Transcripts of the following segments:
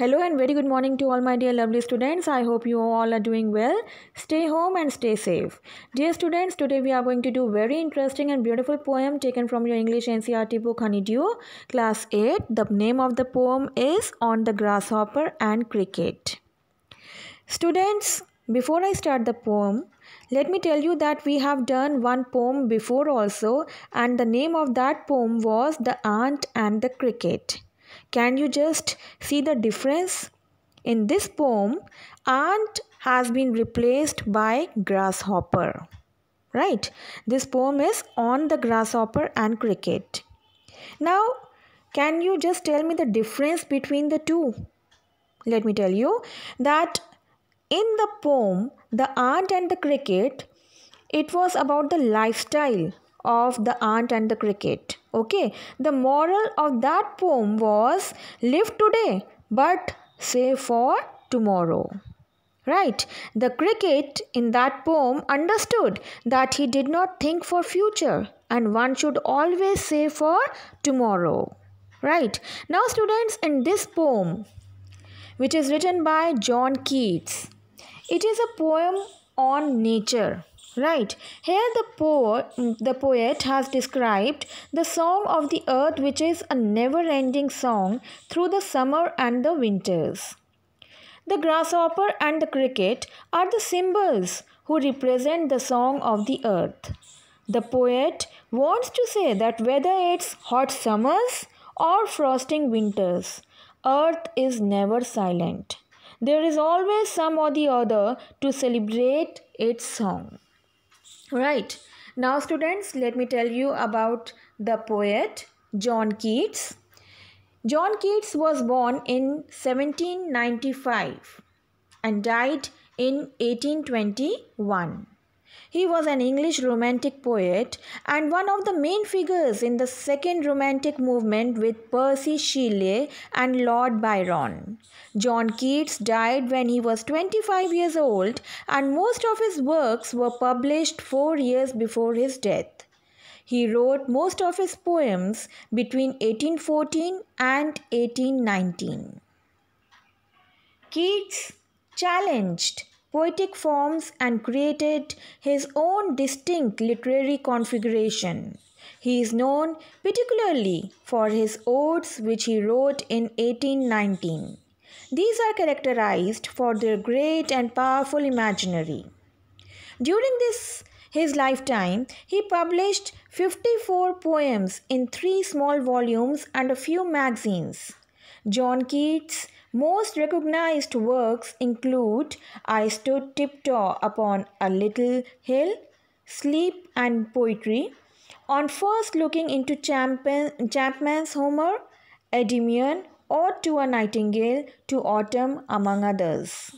Hello and very good morning to all my dear lovely students. I hope you all are doing well. Stay home and stay safe. Dear students, today we are going to do very interesting and beautiful poem taken from your English NCRT book Honeydew, class 8. The name of the poem is On the Grasshopper and Cricket. Students, before I start the poem, let me tell you that we have done one poem before also and the name of that poem was The Ant and the Cricket. Can you just see the difference? In this poem, ant has been replaced by grasshopper. Right? This poem is on the grasshopper and cricket. Now, can you just tell me the difference between the two? Let me tell you that in the poem, the ant and the cricket, it was about the lifestyle of the ant and the cricket okay the moral of that poem was live today but save for tomorrow right the cricket in that poem understood that he did not think for future and one should always save for tomorrow right now students in this poem which is written by john keats it is a poem on nature right here the poet the poet has described the song of the earth which is a never ending song through the summer and the winters the grasshopper and the cricket are the symbols who represent the song of the earth the poet wants to say that whether it's hot summers or frosting winters earth is never silent there is always some or the other to celebrate its song Right. Now students, let me tell you about the poet John Keats. John Keats was born in 1795 and died in 1821. He was an English Romantic poet and one of the main figures in the second Romantic movement with Percy Shelley and Lord Byron. John Keats died when he was 25 years old and most of his works were published four years before his death. He wrote most of his poems between 1814 and 1819. Keats challenged poetic forms and created his own distinct literary configuration. He is known particularly for his odes which he wrote in 1819. These are characterized for their great and powerful imaginary. During this his lifetime, he published 54 poems in three small volumes and a few magazines. John Keats most recognized works include I Stood Tiptoe Upon a Little Hill, Sleep and Poetry. On first looking into Chapman, Chapman's Homer, Endymion, or to a Nightingale, to Autumn, among others.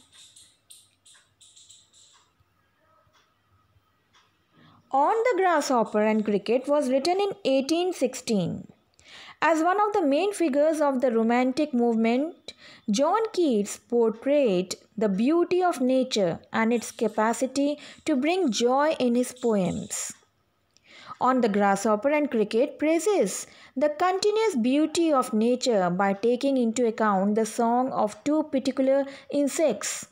On the Grasshopper and Cricket was written in 1816. As one of the main figures of the Romantic movement, John Keats portrayed the beauty of nature and its capacity to bring joy in his poems. On the Grasshopper and Cricket praises the continuous beauty of nature by taking into account the song of two particular insects,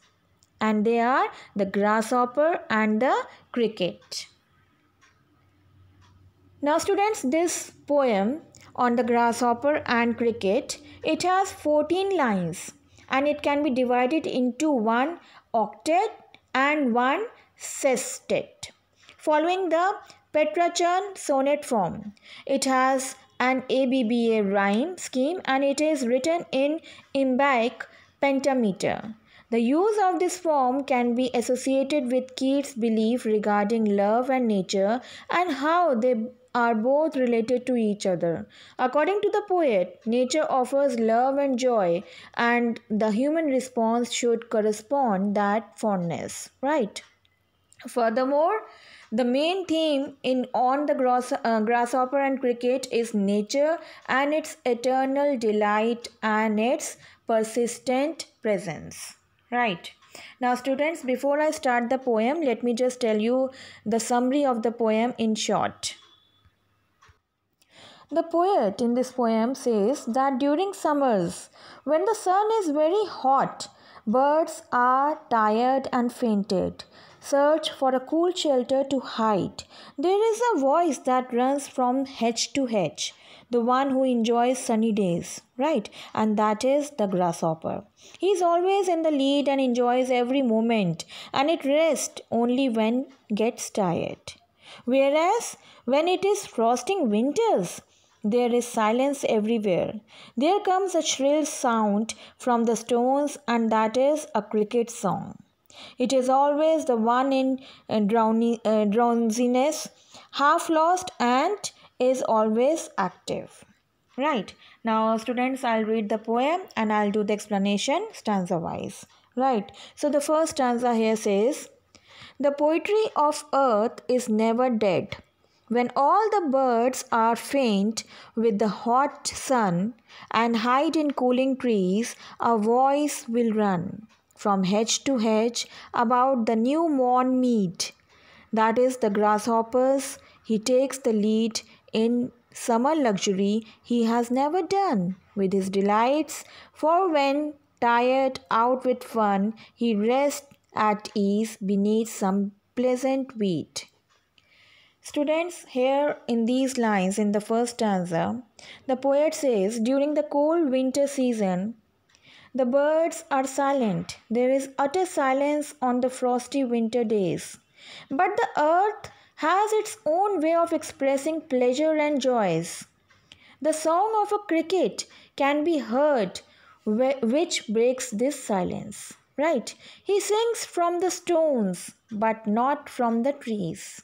and they are the grasshopper and the cricket. Now, students, this poem on the grasshopper and cricket. It has 14 lines and it can be divided into one octet and one sestet. Following the Petrarchan sonnet form, it has an ABBA rhyme scheme and it is written in imbic pentameter. The use of this form can be associated with Keats' belief regarding love and nature and how they are both related to each other. According to the poet, nature offers love and joy, and the human response should correspond that fondness, right? Furthermore, the main theme in On the Grass, uh, Grasshopper and Cricket is nature and its eternal delight and its persistent presence. Right. Now, students, before I start the poem, let me just tell you the summary of the poem in short. The poet in this poem says that during summers, when the sun is very hot, birds are tired and fainted. Search for a cool shelter to hide. There is a voice that runs from hedge to hedge, the one who enjoys sunny days, right? And that is the grasshopper. He is always in the lead and enjoys every moment, and it rests only when gets tired whereas when it is frosting winters there is silence everywhere. There comes a shrill sound from the stones, and that is a cricket song. It is always the one in uh, uh, drowsiness, half lost, and is always active. Right. Now, students, I'll read the poem and I'll do the explanation stanza wise. Right. So, the first stanza here says The poetry of earth is never dead when all the birds are faint with the hot sun and hide in cooling trees, a voice will run from hedge to hedge about the new morn meat. That is the grasshoppers. He takes the lead in summer luxury he has never done with his delights, for when tired out with fun, he rests at ease beneath some pleasant wheat. Students, here in these lines in the first stanza, the poet says, During the cold winter season, the birds are silent. There is utter silence on the frosty winter days. But the earth has its own way of expressing pleasure and joys. The song of a cricket can be heard, which breaks this silence. Right? He sings from the stones, but not from the trees.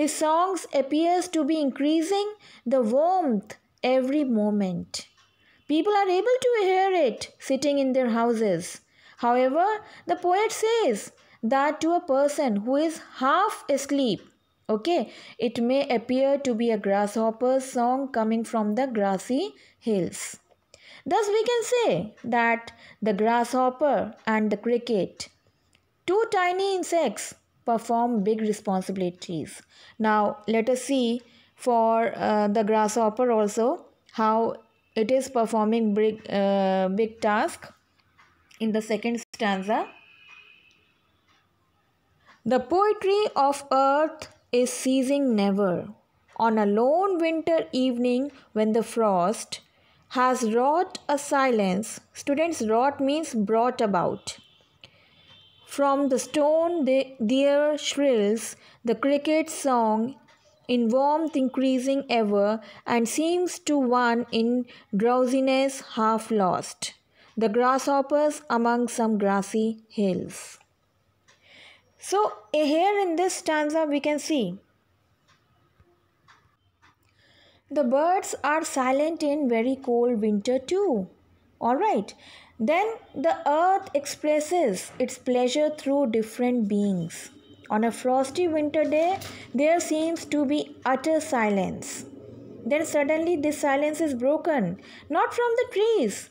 His songs appears to be increasing the warmth every moment. People are able to hear it sitting in their houses. However, the poet says that to a person who is half asleep, okay, it may appear to be a grasshopper's song coming from the grassy hills. Thus, we can say that the grasshopper and the cricket, two tiny insects perform big responsibilities. Now, let us see for uh, the grasshopper also how it is performing big, uh, big task in the second stanza. The poetry of earth is ceasing never. On a lone winter evening when the frost has wrought a silence, students, wrought means brought about. From the stone they, there shrills the cricket's song in warmth increasing ever and seems to one in drowsiness half lost. The grasshoppers among some grassy hills. So eh, here in this stanza we can see the birds are silent in very cold winter too all right then the earth expresses its pleasure through different beings on a frosty winter day there seems to be utter silence then suddenly this silence is broken not from the trees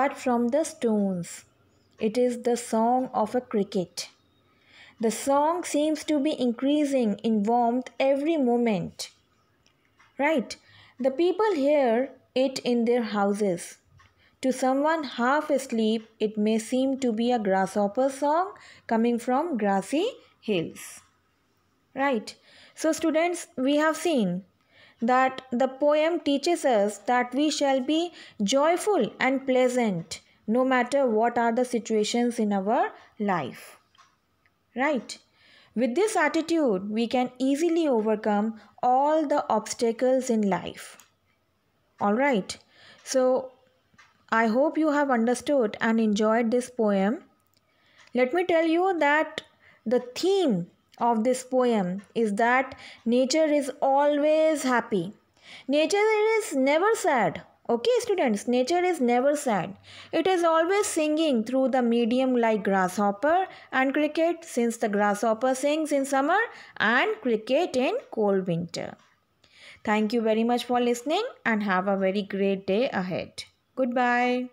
but from the stones it is the song of a cricket the song seems to be increasing in warmth every moment right the people hear it in their houses to someone half asleep, it may seem to be a grasshopper song coming from grassy hills. Right. So students, we have seen that the poem teaches us that we shall be joyful and pleasant no matter what are the situations in our life. Right? With this attitude, we can easily overcome all the obstacles in life. Alright? So, I hope you have understood and enjoyed this poem. Let me tell you that the theme of this poem is that nature is always happy. Nature is never sad. Okay, students, nature is never sad. It is always singing through the medium like grasshopper and cricket since the grasshopper sings in summer and cricket in cold winter. Thank you very much for listening and have a very great day ahead. Goodbye.